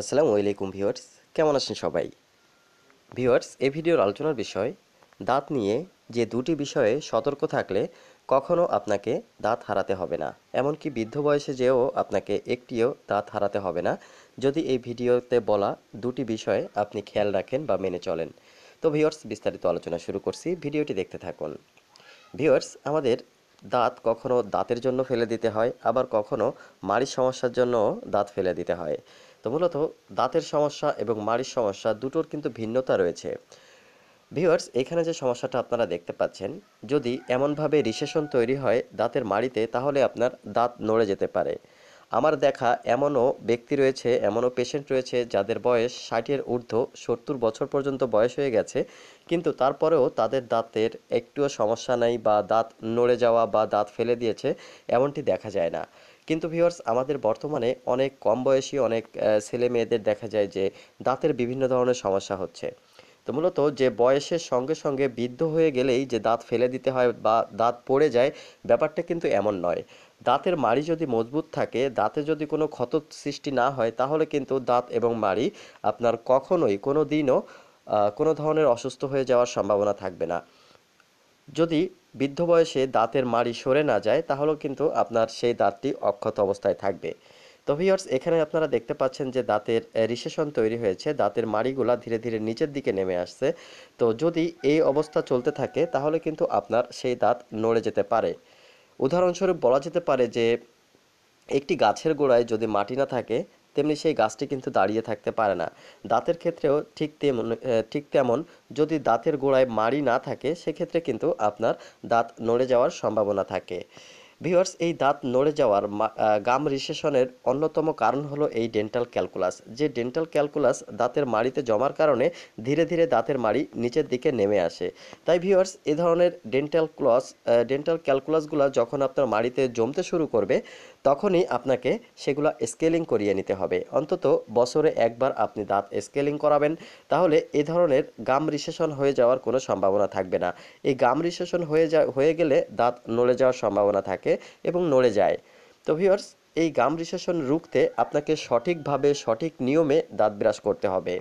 আসসালামু আলাইকুম ভিউয়ার্স কেমন আছেন সবাই ভিউয়ার্স এই ভিডিওর আলোচনার বিষয় দাঁত নিয়ে যে দুটি বিষয়ে সতর্ক থাকলে কখনো আপনাকে দাঁত হারাতে হবে না এমনকি বৃদ্ধ বয়সে যেও আপনাকে একটিও দাঁত হারাতে হবে না যদি এই ভিডিওতে বলা দুটি বিষয়ে আপনি খেয়াল রাখেন বা মেনে চলেন তো ভিউয়ার্স বিস্তারিত আলোচনা শুরু করছি ভিডিওটি দেখতে থাকুন ভিউয়ার্স আমাদের দাঁত কখনো দাঁতের জন্য ফেলে দিতে হয় আবার কখনো মাড়ির সমস্যার জন্য দাঁত ফেলে দিতে হয় মূলত দাঁতের সমস্যা এবং মাড়ির সমস্যা দুটোর কিন্তু ভিন্নতা রয়েছে ভিউয়ার্স এখানে যে সমস্যাটা আপনারা দেখতে পাচ্ছেন যদি এমনভাবে রিসেশন তৈরি হয় দাঁতের মাড়িতে তাহলে আপনার দাঁত নড়ে যেতে পারে আমার দেখা এমনও ব্যক্তি রয়েছে এমনও পেশেন্ট রয়েছে যাদের বয়স ষাটের ঊর্ধ্ব সত্তর বছর পর্যন্ত বয়স হয়ে গেছে কিন্তু তারপরেও তাদের দাঁতের একটুও সমস্যা নাই বা দাঁত নড়ে যাওয়া বা দাঁত ফেলে দিয়েছে এমনটি দেখা যায় না কিন্তু ভিউয়ার্স আমাদের বর্তমানে অনেক কম বয়সী অনেক ছেলে মেয়েদের দেখা যায় যে দাঁতের বিভিন্ন ধরনের সমস্যা হচ্ছে তো মূলত যে বয়সের সঙ্গে সঙ্গে বৃদ্ধ হয়ে গেলেই যে দাঁত ফেলে দিতে হয় বা দাঁত পড়ে যায় ব্যাপারটা কিন্তু এমন নয় দাঁতের মাড়ি যদি মজবুত থাকে দাঁতে যদি কোনো ক্ষত সৃষ্টি না হয় তাহলে কিন্তু দাঁত এবং মাড়ি আপনার কখনোই কোনো দিনও কোনো ধরনের অসুস্থ হয়ে যাওয়ার সম্ভাবনা থাকবে না যদি বৃদ্ধ বয়সে দাঁতের মাড়ি সরে না যায় তাহলেও কিন্তু আপনার সেই দাঁতটি অক্ষত অবস্থায় থাকবে তো ভিওর্স এখানে আপনারা দেখতে পাচ্ছেন যে দাঁতের রিসেশন তৈরি হয়েছে দাঁতের মাড়িগুলা ধীরে ধীরে নিচের দিকে নেমে আসছে তো যদি এই অবস্থা চলতে থাকে তাহলে কিন্তু আপনার সেই দাঁত নড়ে যেতে পারে উদাহরণস্বরূপ বলা যেতে পারে যে একটি গাছের গোড়ায় যদি মাটি না থাকে তেমনি সেই গাছটি কিন্তু দাঁড়িয়ে থাকতে পারে না দাঁতের ক্ষেত্রেও ঠিক তেমন ঠিক তেমন যদি দাঁতের গোড়ায় মাড়ি না থাকে সেক্ষেত্রে কিন্তু আপনার দাঁত নড়ে যাওয়ার সম্ভাবনা থাকে ভিওয়ার্স এই দাঁত নড়ে যাওয়ার গাম রিসেশনের অন্যতম কারণ হলো এই ডেন্টাল ক্যালকুলাস যে ডেন্টাল ক্যালকুলাস দাঁতের মাড়িতে জমার কারণে ধীরে ধীরে দাঁতের মাড়ি নিচের দিকে নেমে আসে তাই ভিওয়ার্স এ ধরনের ডেন্টাল ক্লস ডেন্টাল ক্যালকুলাসগুলো যখন আপনার মাড়িতে জমতে শুরু করবে তখনই আপনাকে সেগুলো স্কেলিং করিয়ে নিতে হবে অন্তত বছরে একবার আপনি দাঁত স্কেলিং করাবেন তাহলে এ ধরনের গাম রিসেশন হয়ে যাওয়ার কোনো সম্ভাবনা থাকবে না এই গাম রিসেশন হয়ে যা হয়ে গেলে দাঁত নড়ে যাওয়ার সম্ভাবনা থাকে এবং নড়ে যায় তো ভিওর্স এই গাম রিসেশন রুখতে আপনাকে সঠিকভাবে সঠিক নিয়মে দাঁত ব্রাশ করতে হবে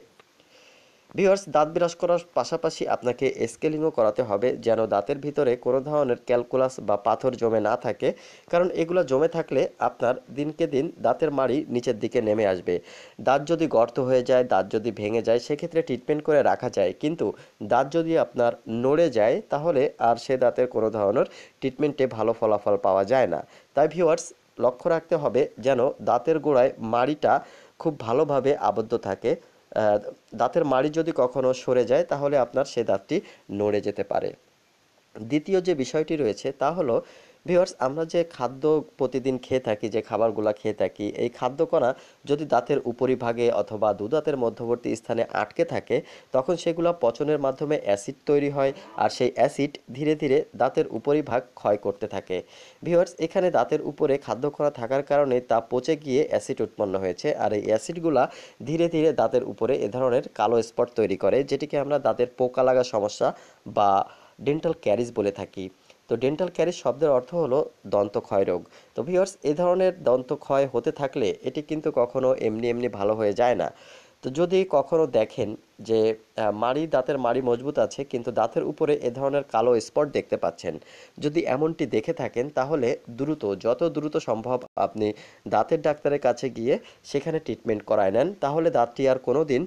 ভিওর্স দাঁত বিরাশ করার পাশাপাশি আপনাকে স্কেলিংও করাতে হবে যেন দাঁতের ভিতরে কোনো ধরনের ক্যালকুলাস বা পাথর জমে না থাকে কারণ এগুলো জমে থাকলে আপনার দিনকে দিন দাঁতের মাড়ি নিচের দিকে নেমে আসবে দাঁত যদি গর্ত হয়ে যায় দাঁত যদি ভেঙে যায় সেক্ষেত্রে ট্রিটমেন্ট করে রাখা যায় কিন্তু দাঁত যদি আপনার নড়ে যায় তাহলে আর সে দাঁতের কোনো ধরনের ট্রিটমেন্টে ভালো ফলাফল পাওয়া যায় না তাই ভিওয়ার্স লক্ষ্য রাখতে হবে যেন দাঁতের গোড়ায় মাড়িটা খুব ভালোভাবে আবদ্ধ থাকে দাঁতের মাড়ি যদি কখনো সরে যায় তাহলে আপনার সেই দাঁতটি নড়ে যেতে পারে দ্বিতীয় যে বিষয়টি রয়েছে তা হলো ভিউয়ার্স আমরা যে খাদ্য প্রতিদিন খেয়ে থাকি যে খাবারগুলো খেয়ে থাকি এই খাদ্যকণা যদি দাঁতের উপরিভাগে অথবা দুদাঁতের মধ্যবর্তী স্থানে আটকে থাকে তখন সেগুলো পচনের মাধ্যমে অ্যাসিড তৈরি হয় আর সেই অ্যাসিড ধীরে ধীরে দাঁতের উপরিভাগ ক্ষয় করতে থাকে ভিউয়ার্স এখানে দাঁতের উপরে খাদ্যকণা থাকার কারণে তা পচে গিয়ে অ্যাসিড উৎপন্ন হয়েছে আর এই অ্যাসিডগুলো ধীরে ধীরে দাঁতের উপরে এ ধরনের কালো স্পট তৈরি করে যেটিকে আমরা দাঁতের পোকা লাগা সমস্যা বা ডেন্টাল ক্যারিজ বলে থাকি তো ডেন্টাল ক্যারিস শব্দের অর্থ হলো দন্তক্ষয় রোগ তো ভিওর্স এ ধরনের দন্তক্ষয় হতে থাকলে এটি কিন্তু কখনো এমনি এমনি ভালো হয়ে যায় না তো যদি কখনো দেখেন যে মাড়ি দাঁতের মাড়ি মজবুত আছে কিন্তু দাঁতের উপরে এ ধরনের কালো স্পট দেখতে পাচ্ছেন যদি এমনটি দেখে থাকেন তাহলে দ্রুত যত দ্রুত সম্ভব আপনি দাঁতের ডাক্তারের কাছে গিয়ে সেখানে ট্রিটমেন্ট করায় নেন তাহলে দাঁতটি আর কোনো দিন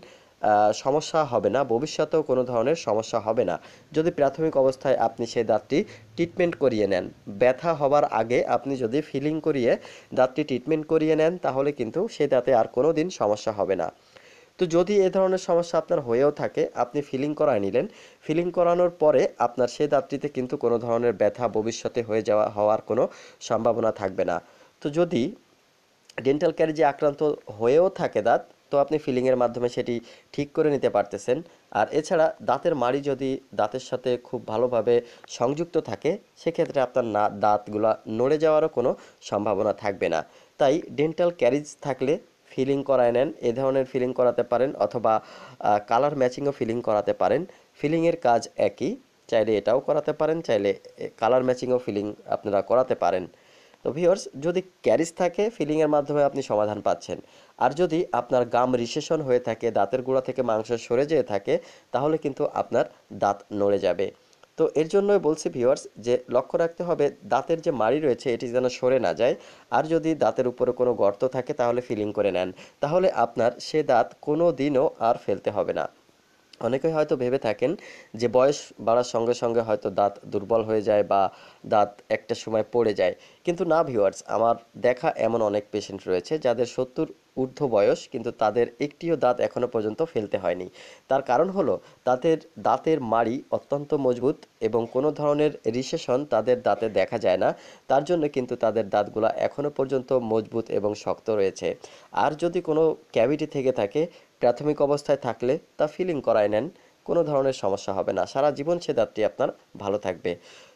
সমস্যা হবে না ভবিষ্যতেও কোনো ধরনের সমস্যা হবে না যদি প্রাথমিক অবস্থায় আপনি সেই দাঁতটি ট্রিটমেন্ট করিয়ে নেন ব্যথা হবার আগে আপনি যদি ফিলিং করিয়ে দাঁতটি ট্রিটমেন্ট করিয়ে নেন তাহলে কিন্তু সেই দাঁতে আর কোনো দিন সমস্যা হবে না তো যদি এ ধরনের সমস্যা আপনার হয়েও থাকে আপনি ফিলিং করায় নিলেন ফিলিং করানোর পরে আপনার সেই দাঁতটিতে কিন্তু কোনো ধরনের ব্যথা ভবিষ্যতে হয়ে যাওয়া হওয়ার কোনো সম্ভাবনা থাকবে না তো যদি ডেন্টাল ক্যারিজে আক্রান্ত হয়েও থাকে দাঁত তো আপনি ফিলিংয়ের মাধ্যমে সেটি ঠিক করে নিতে পারতেছেন আর এছাড়া দাঁতের মাড়ি যদি দাঁতের সাথে খুব ভালোভাবে সংযুক্ত থাকে সেক্ষেত্রে আপনার না দাঁতগুলা নড়ে যাওয়ারও কোনো সম্ভাবনা থাকবে না তাই ডেন্টাল ক্যারিজ থাকলে ফিলিং করায় নেন এ ধরনের ফিলিং করাতে পারেন অথবা কালার ম্যাচিংও ফিলিং করাতে পারেন ফিলিংয়ের কাজ একই চাইলে এটাও করাতে পারেন চাইলে কালার ম্যাচিংও ফিলিং আপনারা করাতে পারেন তো ভিওর্স যদি ক্যারিস থাকে ফিলিংয়ের মাধ্যমে আপনি সমাধান পাচ্ছেন আর যদি আপনার গাম রিসেশন হয়ে থাকে দাঁতের গোড়া থেকে মাংস সরে যেয়ে থাকে তাহলে কিন্তু আপনার দাঁত নড়ে যাবে তো এর জন্যই বলছি ভিওর্স যে লক্ষ্য রাখতে হবে দাঁতের যে মাড়ি রয়েছে এটি যেন সরে না যায় আর যদি দাঁতের উপরে কোনো গর্ত থাকে তাহলে ফিলিং করে নেন তাহলে আপনার সে দাঁত কোনো দিনও আর ফেলতে হবে না অনেকে হয়তো ভেবে থাকেন যে বয়স বাড়ার সঙ্গে সঙ্গে হয়তো দাঁত দুর্বল হয়ে যায় বা দাঁত একটা সময় পড়ে যায় কিন্তু না ভিউয়ার্স আমার দেখা এমন অনেক পেশেন্ট রয়েছে যাদের সত্তর ঊর্ধ্ব বয়স কিন্তু তাদের একটিও দাঁত এখনও পর্যন্ত ফেলতে হয়নি তার কারণ হলো তাদের দাঁতের মাড়ি অত্যন্ত মজবুত এবং কোনো ধরনের রিসেশন তাদের দাঁতে দেখা যায় না তার জন্য কিন্তু তাদের দাঁতগুলো এখনও পর্যন্ত মজবুত এবং শক্ত রয়েছে আর যদি কোনো ক্যাভিটি থেকে থাকে প্রাথমিক অবস্থায় থাকলে তা ফিলিং করায় নেন কোনো ধরনের সমস্যা হবে না সারা জীবন সে দাঁতটি আপনার ভালো থাকবে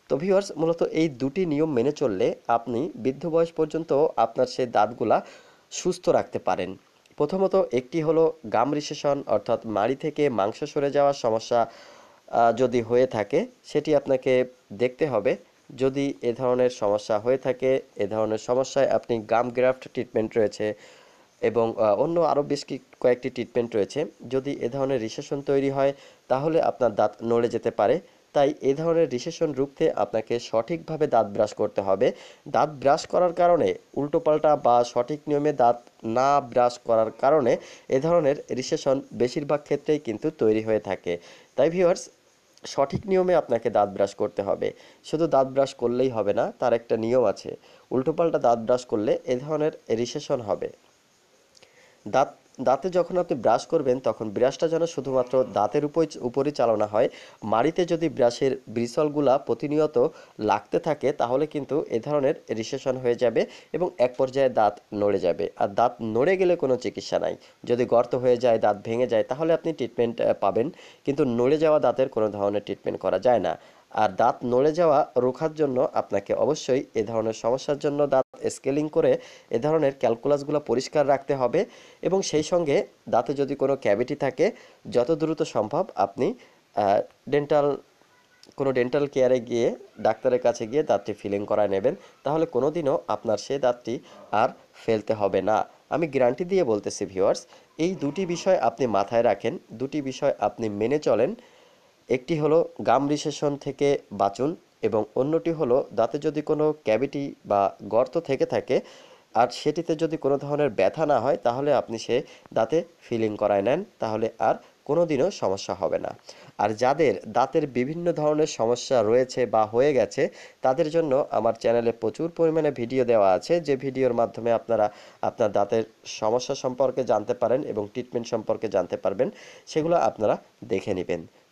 তো ভিওয়ার্স মূলত এই দুটি নিয়ম মেনে চললে আপনি বৃদ্ধ বয়স পর্যন্ত আপনার সে দাঁতগুলা সুস্থ রাখতে পারেন প্রথমত একটি হলো গাম রিসেশন অর্থাৎ মাড়ি থেকে মাংস সরে যাওয়ার সমস্যা যদি হয়ে থাকে সেটি আপনাকে দেখতে হবে যদি এ ধরনের সমস্যা হয়ে থাকে এ ধরনের সমস্যায় আপনি গাম গ্রাফট ট্রিটমেন্ট রয়েছে এবং অন্য আরও বেশ কয়েকটি ট্রিটমেন্ট রয়েছে যদি এ ধরনের রিসেশন তৈরি হয় তাহলে আপনার দাঁত নড়ে যেতে পারে তাই এ ধরনের রিসেশন রুখতে আপনাকে সঠিকভাবে দাঁত ব্রাশ করতে হবে দাঁত ব্রাশ করার কারণে উল্টোপাল্টা বা সঠিক নিয়মে দাঁত না ব্রাশ করার কারণে এ ধরনের রিসেশন বেশিরভাগ ক্ষেত্রেই কিন্তু তৈরি হয়ে থাকে তাই ভিউয়ার্স সঠিক নিয়মে আপনাকে দাঁত ব্রাশ করতে হবে শুধু দাঁত ব্রাশ করলেই হবে না তার একটা নিয়ম আছে উল্টোপাল্টা দাঁত ব্রাশ করলে এ ধরনের রিসেশন হবে দাঁত দাঁতে যখন আপনি ব্রাশ করবেন তখন ব্রাশটা যেন শুধুমাত্র দাঁতের উপর উপরই চালানো হয় মাড়িতে যদি ব্রাশের ব্রিসলগুলা প্রতিনিয়ত লাগতে থাকে তাহলে কিন্তু এ ধরনের রিসেশন হয়ে যাবে এবং এক পর্যায়ে দাঁত নড়ে যাবে আর দাঁত নড়ে গেলে কোনো চিকিৎসা নাই যদি গর্ত হয়ে যায় দাঁত ভেঙে যায় তাহলে আপনি ট্রিটমেন্ট পাবেন কিন্তু নড়ে যাওয়া দাঁতের কোনো ধরনের ট্রিটমেন্ট করা যায় না আর দাঁত নড়ে যাওয়া রোখার জন্য আপনাকে অবশ্যই এ ধরনের সমস্যার জন্য দাঁত স্কেলিং করে এ ধরনের ক্যালকুলাসগুলো পরিষ্কার রাখতে হবে এবং সেই সঙ্গে দাঁতে যদি কোনো ক্যাভিটি থাকে যত দ্রুত সম্ভব আপনি ডেন্টাল কোনো ডেন্টাল কেয়ারে গিয়ে ডাক্তারের কাছে গিয়ে দাঁতটি ফিলিং করায় নেবেন তাহলে কোনো দিনও আপনার সে দাঁতটি আর ফেলতে হবে না আমি গ্যারান্টি দিয়ে বলতেছি ভিওয়ার্স এই দুটি বিষয় আপনি মাথায় রাখেন দুটি বিষয় আপনি মেনে চলেন একটি হলো গাম রিসেশন থেকে বাঁচুন এবং অন্যটি হলো দাঁতে যদি কোনো ক্যাভিটি বা গর্ত থেকে থাকে আর সেটিতে যদি কোনো ধরনের ব্যথা না হয় তাহলে আপনি সে দাঁতে ফিলিং করায় নেন তাহলে আর কোনো দিনও সমস্যা হবে না আর যাদের দাঁতের বিভিন্ন ধরনের সমস্যা রয়েছে বা হয়ে গেছে তাদের জন্য আমার চ্যানেলে প্রচুর পরিমাণে ভিডিও দেওয়া আছে যে ভিডিওর মাধ্যমে আপনারা আপনার দাঁতের সমস্যা সম্পর্কে জানতে পারেন এবং ট্রিটমেন্ট সম্পর্কে জানতে পারবেন সেগুলো আপনারা দেখে নেবেন